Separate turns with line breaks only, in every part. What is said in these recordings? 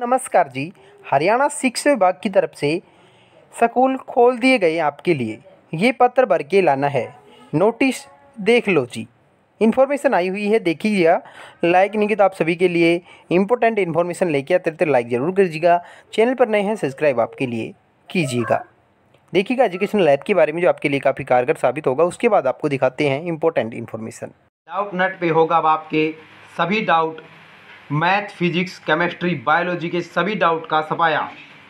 नमस्कार जी हरियाणा शिक्षा विभाग की तरफ से स्कूल खोल दिए गए आपके लिए ये पत्र भर के लाना है नोटिस देख लो जी इन्फॉर्मेशन आई हुई है देखिएगा लाइक नहीं तो आप सभी के लिए इंपॉर्टेंट इन्फॉर्मेशन लेके आते रहते लाइक ज़रूर कीजिएगा चैनल पर नए हैं सब्सक्राइब आपके लिए कीजिएगा देखिएगा एजुकेशन ऐप के बारे में जो आपके लिए काफ़ी कारगर साबित होगा उसके बाद आपको दिखाते हैं इंपॉर्टेंट इन्फॉर्मेशन डाउट नट पर होगा अब आपके सभी doubt math physics chemistry biology के सभी डाउट का सफाया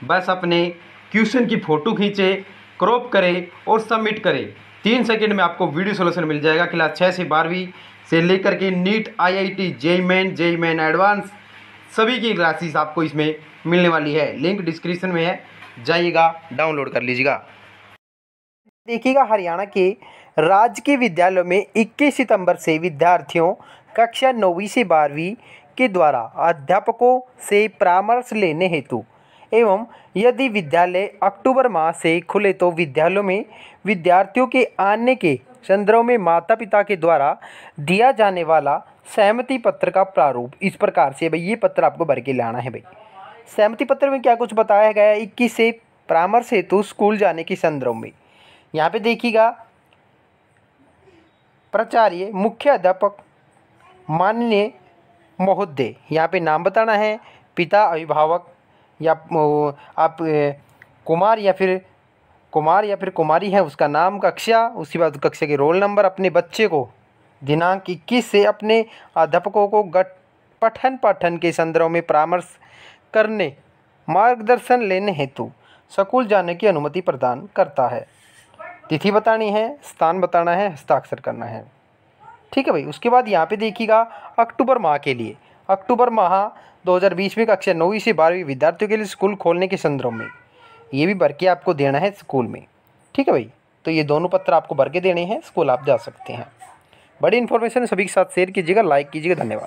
बस अपने क्वेश्चन की फ़ोटो खींचे क्रॉप करें और सबमिट करें तीन सेकंड में आपको वीडियो सोल्यूशन मिल जाएगा क्लास छः से बारहवीं से लेकर के नीट आईआईटी आई मेन जेई मेन एडवांस सभी की क्लासेस आपको इसमें मिलने वाली है लिंक डिस्क्रिप्शन में है जाइएगा डाउनलोड कर लीजिएगा देखिएगा हरियाणा के राजकीय विद्यालयों में 21 सितंबर से विद्यार्थियों कक्षा नौवीं से बारहवीं के द्वारा अध्यापकों से परामर्श लेने हेतु एवं यदि विद्यालय अक्टूबर माह से खुले तो विद्यालयों में विद्यार्थियों के आने के संदर्भ में माता पिता के द्वारा दिया जाने वाला सहमति पत्र का प्रारूप इस प्रकार से भाई ये पत्र आपको भर के लाना है भाई सहमति पत्र में क्या कुछ बताया गया है इक्कीस से परामर्श हेतु स्कूल जाने के संदर्भ में यहाँ पे देखिएगा प्राचार्य मुख्य अध्यापक माननीय महोदय यहाँ पे नाम बताना है पिता अभिभावक या आप कुमार या फिर कुमार या फिर कुमारी है उसका नाम कक्षा उसके बाद कक्षा के रोल नंबर अपने बच्चे को दिनांक इक्कीस से अपने अध्यापकों को गठ पठन पाठन के संदर्भ में परामर्श करने मार्गदर्शन लेने हेतु स्कूल जाने की अनुमति प्रदान करता है तिथि बतानी है स्थान बताना है हस्ताक्षर करना है ठीक है भाई उसके बाद यहाँ पे देखिएगा अक्टूबर माह के लिए अक्टूबर माह 2020 में कक्षा नौवीं से बारहवीं विद्यार्थियों के लिए स्कूल खोलने के संदर्भ में ये भी भर के आपको देना है स्कूल में ठीक है भाई तो ये दोनों पत्र आपको भर के देने हैं स्कूल आप जा सकते हैं बड़ी इन्फॉर्मेशन सभी के साथ शेयर कीजिएगा लाइक कीजिएगा धन्यवाद